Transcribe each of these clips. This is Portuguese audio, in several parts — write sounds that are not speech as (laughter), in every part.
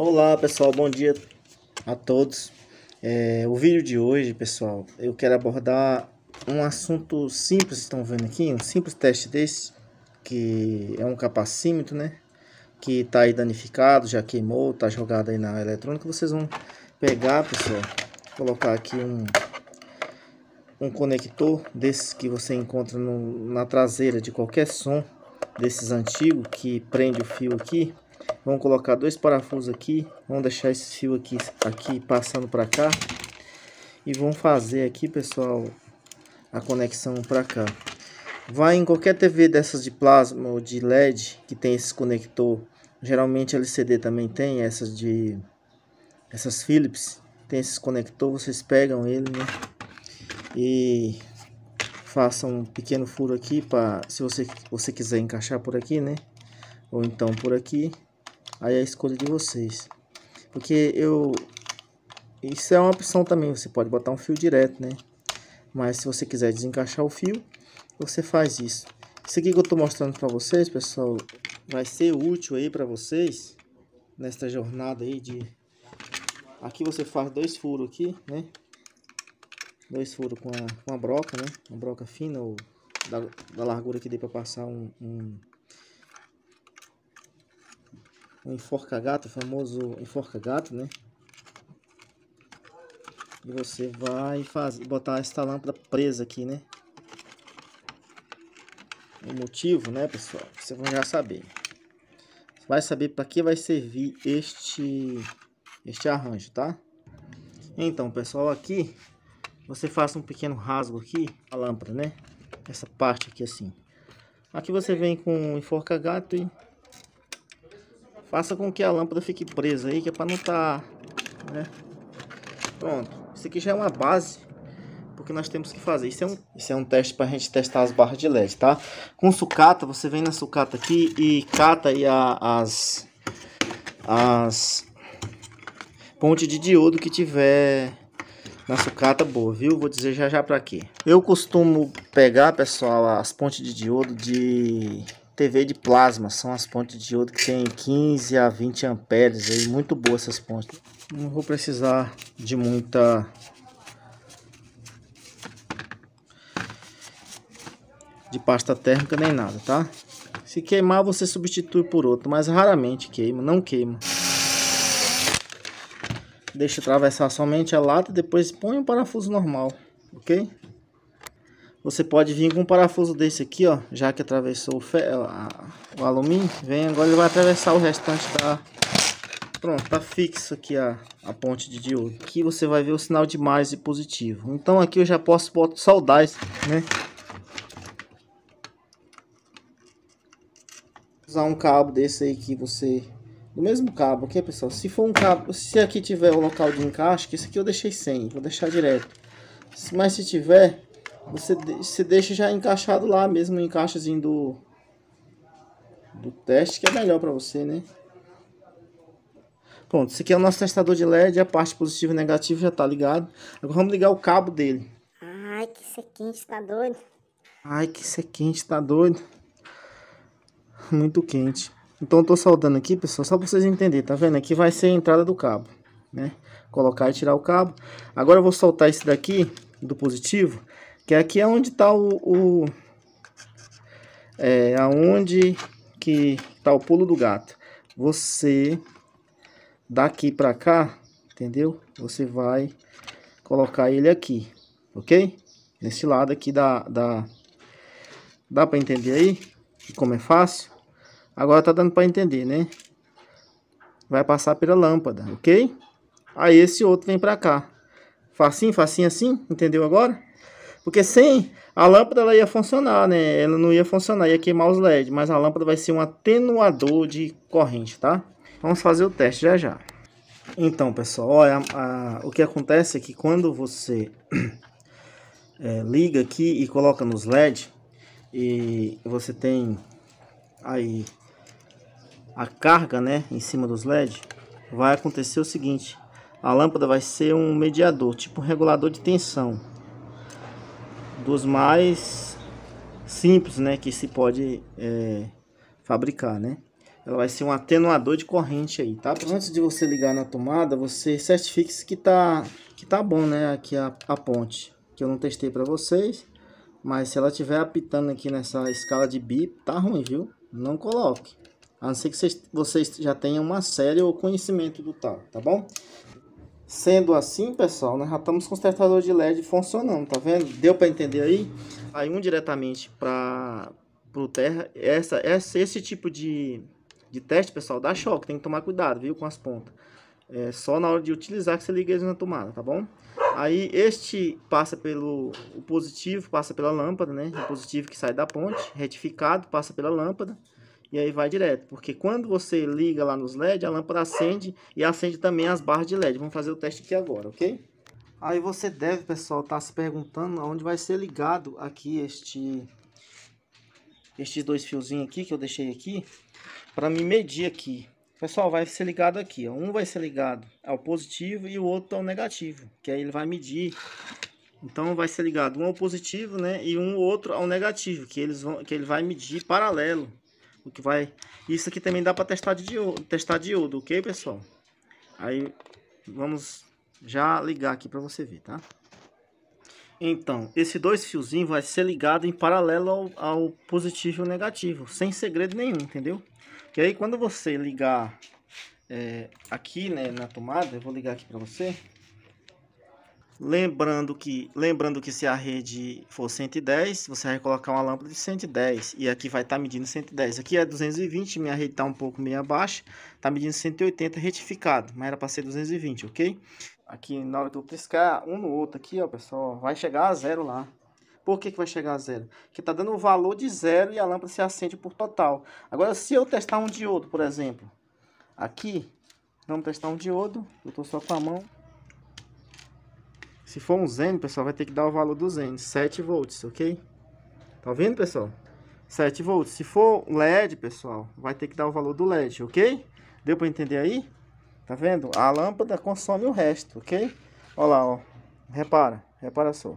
Olá pessoal, bom dia a todos. É, o vídeo de hoje, pessoal, eu quero abordar um assunto simples, estão vendo aqui, um simples teste desse, que é um capacímetro, né? Que tá aí danificado, já queimou, tá jogado aí na eletrônica. Vocês vão pegar, pessoal, colocar aqui um, um conector desses que você encontra no, na traseira de qualquer som desses antigos que prende o fio aqui Vamos colocar dois parafusos aqui. Vamos deixar esse fio aqui, aqui passando para cá. E vamos fazer aqui, pessoal, a conexão para cá. Vai em qualquer TV dessas de plasma ou de LED que tem esse conector. Geralmente LCD também tem essas de essas Philips, tem esses conector, vocês pegam ele, né? E façam um pequeno furo aqui para se você você quiser encaixar por aqui, né? Ou então por aqui. Aí é a escolha de vocês. Porque eu... Isso é uma opção também, você pode botar um fio direto, né? Mas se você quiser desencaixar o fio, você faz isso. Isso aqui que eu tô mostrando para vocês, pessoal, vai ser útil aí para vocês nesta jornada aí de aqui você faz dois furos aqui né dois furos com a, com a broca né uma broca fina ou da, da largura que dê para passar um, um, enforca-gato, famoso enforca-gato, né? E você vai fazer, botar esta lâmpada presa aqui, né? O motivo, né, pessoal? Você vai já saber. Você vai saber para que vai servir este, este arranjo, tá? Então, pessoal, aqui você faça um pequeno rasgo aqui, a lâmpada, né? Essa parte aqui assim. Aqui você vem com enforca-gato e Faça com que a lâmpada fique presa aí, que é para não estar, tá, né? Pronto. Isso aqui já é uma base porque nós temos que fazer. Isso é um, isso é um teste para a gente testar as barras de LED, tá? Com sucata, você vem na sucata aqui e cata aí a, as, as ponte de diodo que tiver na sucata boa, viu? Vou dizer já já para aqui. Eu costumo pegar, pessoal, as pontes de diodo de TV de plasma, são as pontes de outro que tem 15 a 20 amperes, aí, muito boa essas pontes. Não vou precisar de muita de pasta térmica nem nada, tá? Se queimar você substitui por outro, mas raramente queima, não queima. Deixa atravessar somente a lata, depois põe um parafuso normal, ok? Você pode vir com um parafuso desse aqui, ó, já que atravessou o, o alumínio, vem agora ele vai atravessar o restante da... Pronto, tá fixo aqui a, a ponte de diodo. Aqui você vai ver o sinal de mais e positivo. Então aqui eu já posso soldar isso, né? Usar um cabo desse aí que você... O mesmo cabo aqui, pessoal. Se for um cabo... Se aqui tiver o local de encaixe, que esse aqui eu deixei sem. Vou deixar direto. Mas se tiver, você, você deixa já encaixado lá mesmo, um encaixezinho do, do teste, que é melhor para você, né? Pronto, esse aqui é o nosso testador de LED, a parte positiva e negativa já tá ligado. Agora vamos ligar o cabo dele. Ai, que sequente, é quente, tá doido. Ai, que sequente, é quente, tá doido. Muito quente. Então eu tô soldando aqui, pessoal, só pra vocês entenderem, tá vendo? Aqui vai ser a entrada do cabo, né? Colocar e tirar o cabo. Agora eu vou soltar esse daqui, do positivo, que aqui é onde está o, o... É aonde que está o pulo do gato. Você, daqui para cá, entendeu? Você vai colocar ele aqui, ok? Nesse lado aqui da... da... Dá para entender aí? Como é fácil? Agora tá dando para entender, né? Vai passar pela lâmpada, ok? Aí esse outro vem para cá. Facinho, facinho assim, entendeu agora? Porque sem a lâmpada ela ia funcionar, né? Ela não ia funcionar, ia queimar os LEDs, mas a lâmpada vai ser um atenuador de corrente, tá? Vamos fazer o teste já já. Então, pessoal, olha, a, a, o que acontece é que quando você é, (clears throat) liga aqui e coloca nos LEDs, e você tem aí a carga, né, em cima dos LEDs, vai acontecer o seguinte, a lâmpada vai ser um mediador, tipo um regulador de tensão dos mais simples, né, que se pode é, fabricar, né? Ela vai ser um atenuador de corrente aí, tá? Antes de você ligar na tomada, você certifique-se que tá, que tá bom, né, aqui a, a ponte, que eu não testei para vocês. Mas se ela estiver apitando aqui nessa escala de bip, tá ruim, viu? Não coloque. A não ser que vocês já tenham uma série ou conhecimento do tal, tá bom? Sendo assim, pessoal, nós já estamos com o testador de LED funcionando, tá vendo? Deu para entender aí? Aí um diretamente para o terra, essa, essa, esse tipo de, de teste, pessoal, dá choque, tem que tomar cuidado, viu, com as pontas. É só na hora de utilizar que você liga eles na tomada, tá bom? Aí este passa pelo o positivo, passa pela lâmpada, né? O positivo que sai da ponte, retificado, passa pela lâmpada e aí vai direto. Porque quando você liga lá nos LED, a lâmpada acende e acende também as barras de LED. Vamos fazer o teste aqui agora, ok? Aí você deve, pessoal, estar tá se perguntando onde vai ser ligado aqui este estes dois fiozinhos aqui que eu deixei aqui para me medir aqui. Pessoal, vai ser ligado aqui, ó. um vai ser ligado ao positivo e o outro ao negativo, que aí ele vai medir. Então vai ser ligado um ao positivo, né, e um outro ao negativo, que eles vão que ele vai medir paralelo. O que vai... Isso aqui também dá para testar, de diodo, testar diodo, ok, pessoal? Aí vamos já ligar aqui para você ver, tá? Então, esse dois fiozinho vai ser ligado em paralelo ao, ao positivo e ao negativo, sem segredo nenhum, entendeu? E aí quando você ligar é, aqui né, na tomada, eu vou ligar aqui para você, Lembrando que, lembrando que se a rede for 110, você vai colocar uma lâmpada de 110. E aqui vai estar tá medindo 110. Aqui é 220, minha rede está um pouco meio abaixo. Está medindo 180 retificado, mas era para ser 220, ok? Aqui na hora que eu piscar, um no outro aqui, ó, pessoal, vai chegar a zero lá. Por que, que vai chegar a zero? Porque está dando o um valor de zero e a lâmpada se acende por total. Agora, se eu testar um diodo, por exemplo, aqui, vamos testar um diodo, eu estou só com a mão, se for um zen, pessoal, vai ter que dar o valor do zen, 7 volts, ok? Tá vendo, pessoal? 7 volts. Se for LED, pessoal, vai ter que dar o valor do LED, ok? Deu para entender aí? Tá vendo? A lâmpada consome o resto, ok? Olha lá, ó. Repara, repara só.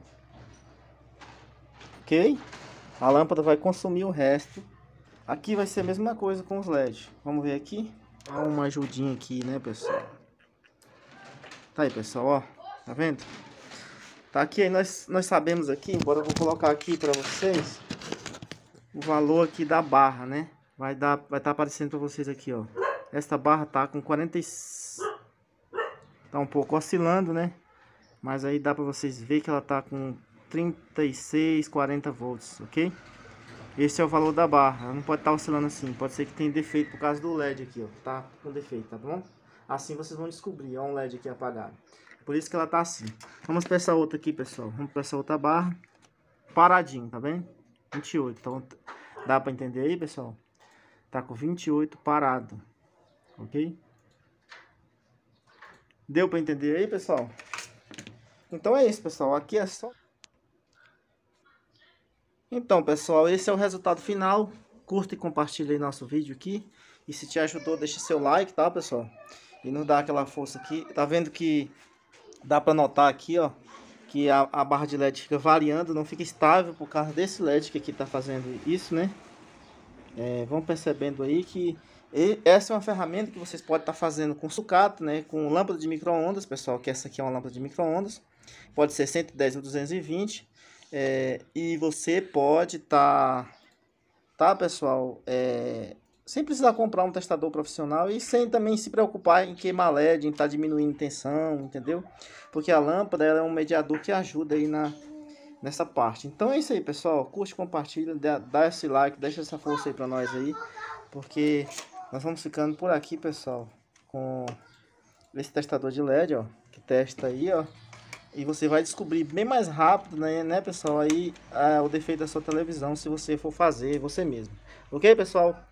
Ok? A lâmpada vai consumir o resto. Aqui vai ser a mesma coisa com os LEDs. Vamos ver aqui. Dá uma ajudinha aqui, né, pessoal? Tá aí, pessoal, ó. Tá vendo? Tá aqui, aí nós, nós sabemos aqui, embora eu vou colocar aqui para vocês o valor aqui da barra, né? Vai dar, vai estar tá aparecendo para vocês aqui, ó. Esta barra tá com 40 tá um pouco oscilando, né? Mas aí dá para vocês ver que ela tá com 36, 40 volts, OK? Esse é o valor da barra, ela não pode estar tá oscilando assim, pode ser que tenha defeito por causa do LED aqui, ó. Tá com defeito, tá bom? Assim vocês vão descobrir. Olha um LED aqui apagado. Por isso que ela tá assim. Vamos para essa outra aqui, pessoal. Vamos para essa outra barra. Paradinho, tá vendo? 28. Então, dá para entender aí, pessoal? Tá com 28 parado. Ok? Deu para entender aí, pessoal? Então é isso, pessoal. Aqui é só... Então, pessoal, esse é o resultado final. Curta e aí nosso vídeo aqui. E se te ajudou, deixa seu like, tá, pessoal? e não dá aquela força aqui. Tá vendo que dá para notar aqui, ó, que a, a, barra de LED fica variando, não fica estável por causa desse LED que aqui tá fazendo isso, né? É, vão percebendo aí que essa é uma ferramenta que vocês podem estar tá fazendo com sucata, né? Com lâmpada de micro-ondas, pessoal, que essa aqui é uma lâmpada de micro-ondas. Pode ser 110 ou 220. É, e você pode estar, tá, tá pessoal, é, sem precisar comprar um testador profissional e sem também se preocupar em queimar LED, em estar tá diminuindo tensão, entendeu? Porque a lâmpada é um mediador que ajuda aí na, nessa parte. Então é isso aí, pessoal. Curte, compartilha, dá esse like, deixa essa força aí pra nós aí. Porque nós vamos ficando por aqui, pessoal. Com esse testador de LED, ó. Que testa aí, ó. E você vai descobrir bem mais rápido, né, né pessoal? Aí ah, o defeito da sua televisão, se você for fazer você mesmo. Ok, pessoal?